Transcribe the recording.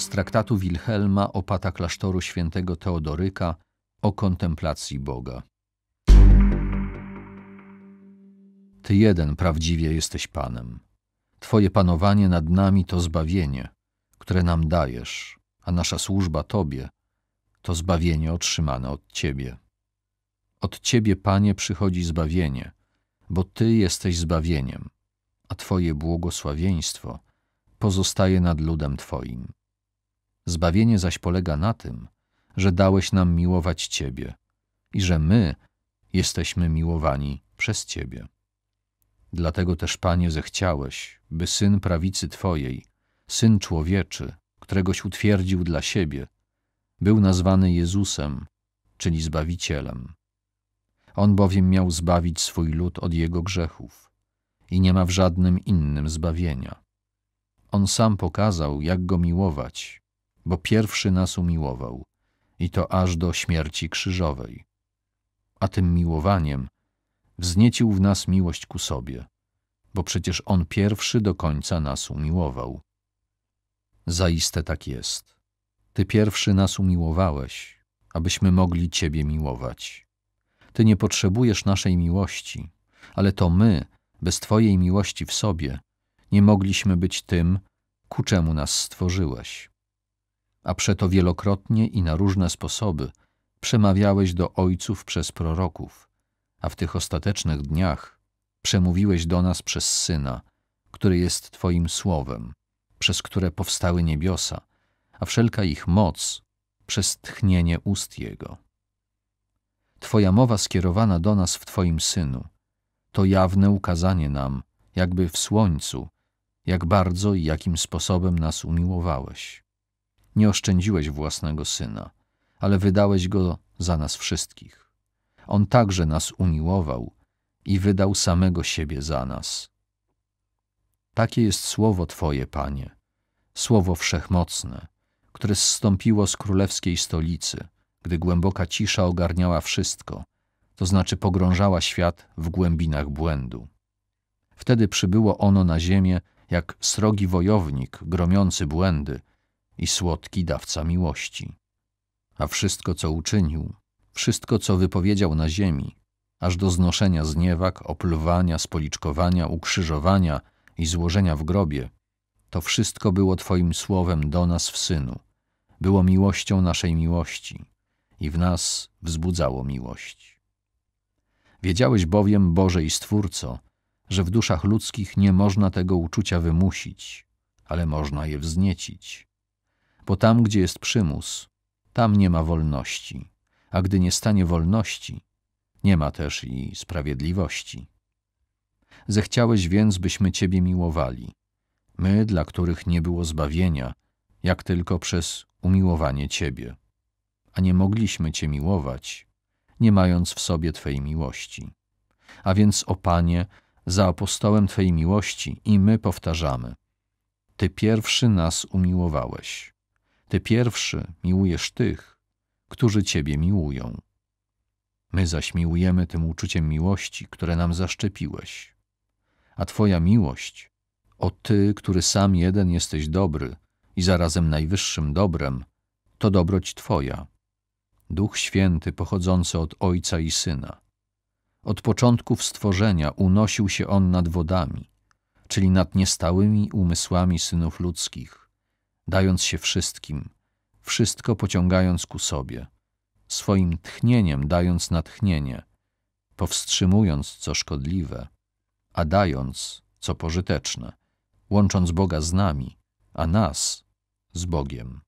z traktatu Wilhelma opata klasztoru świętego Teodoryka o kontemplacji Boga. Ty jeden prawdziwie jesteś Panem. Twoje panowanie nad nami to zbawienie, które nam dajesz, a nasza służba Tobie to zbawienie otrzymane od Ciebie. Od Ciebie, Panie, przychodzi zbawienie, bo Ty jesteś zbawieniem, a Twoje błogosławieństwo pozostaje nad ludem Twoim. Zbawienie zaś polega na tym, że dałeś nam miłować Ciebie i że my jesteśmy miłowani przez Ciebie. Dlatego też, Panie, zechciałeś, by syn prawicy Twojej, syn człowieczy, któregoś utwierdził dla siebie, był nazwany Jezusem, czyli Zbawicielem. On bowiem miał zbawić swój lud od jego grzechów i nie ma w żadnym innym zbawienia. On sam pokazał, jak go miłować bo pierwszy nas umiłował, i to aż do śmierci krzyżowej. A tym miłowaniem wzniecił w nas miłość ku sobie, bo przecież On pierwszy do końca nas umiłował. Zaiste tak jest. Ty pierwszy nas umiłowałeś, abyśmy mogli Ciebie miłować. Ty nie potrzebujesz naszej miłości, ale to my, bez Twojej miłości w sobie, nie mogliśmy być tym, ku czemu nas stworzyłeś a przeto wielokrotnie i na różne sposoby przemawiałeś do ojców przez proroków, a w tych ostatecznych dniach przemówiłeś do nas przez Syna, który jest Twoim słowem, przez które powstały niebiosa, a wszelka ich moc przez tchnienie ust Jego. Twoja mowa skierowana do nas w Twoim Synu to jawne ukazanie nam, jakby w słońcu, jak bardzo i jakim sposobem nas umiłowałeś nie oszczędziłeś własnego syna, ale wydałeś go za nas wszystkich. On także nas umiłował i wydał samego siebie za nas. Takie jest słowo Twoje, Panie, słowo wszechmocne, które zstąpiło z królewskiej stolicy, gdy głęboka cisza ogarniała wszystko, to znaczy pogrążała świat w głębinach błędu. Wtedy przybyło ono na ziemię jak srogi wojownik gromiący błędy, i słodki dawca miłości. A wszystko, co uczynił, wszystko, co wypowiedział na ziemi, aż do znoszenia zniewag, opluwania, spoliczkowania, ukrzyżowania i złożenia w grobie, to wszystko było Twoim słowem do nas w Synu, było miłością naszej miłości i w nas wzbudzało miłość. Wiedziałeś bowiem, Boże i Stwórco, że w duszach ludzkich nie można tego uczucia wymusić, ale można je wzniecić bo tam, gdzie jest przymus, tam nie ma wolności, a gdy nie stanie wolności, nie ma też i sprawiedliwości. Zechciałeś więc, byśmy Ciebie miłowali, my, dla których nie było zbawienia, jak tylko przez umiłowanie Ciebie, a nie mogliśmy Cię miłować, nie mając w sobie Twojej miłości. A więc, o Panie, za apostołem Twojej miłości i my powtarzamy: Ty pierwszy nas umiłowałeś. Ty pierwszy miłujesz tych, którzy Ciebie miłują. My zaś miłujemy tym uczuciem miłości, które nam zaszczepiłeś. A Twoja miłość, o Ty, który sam jeden jesteś dobry i zarazem najwyższym dobrem, to dobroć Twoja. Duch Święty pochodzący od Ojca i Syna. Od początków stworzenia unosił się On nad wodami, czyli nad niestałymi umysłami synów ludzkich dając się wszystkim, wszystko pociągając ku sobie, swoim tchnieniem dając natchnienie, powstrzymując co szkodliwe, a dając co pożyteczne, łącząc Boga z nami, a nas z Bogiem.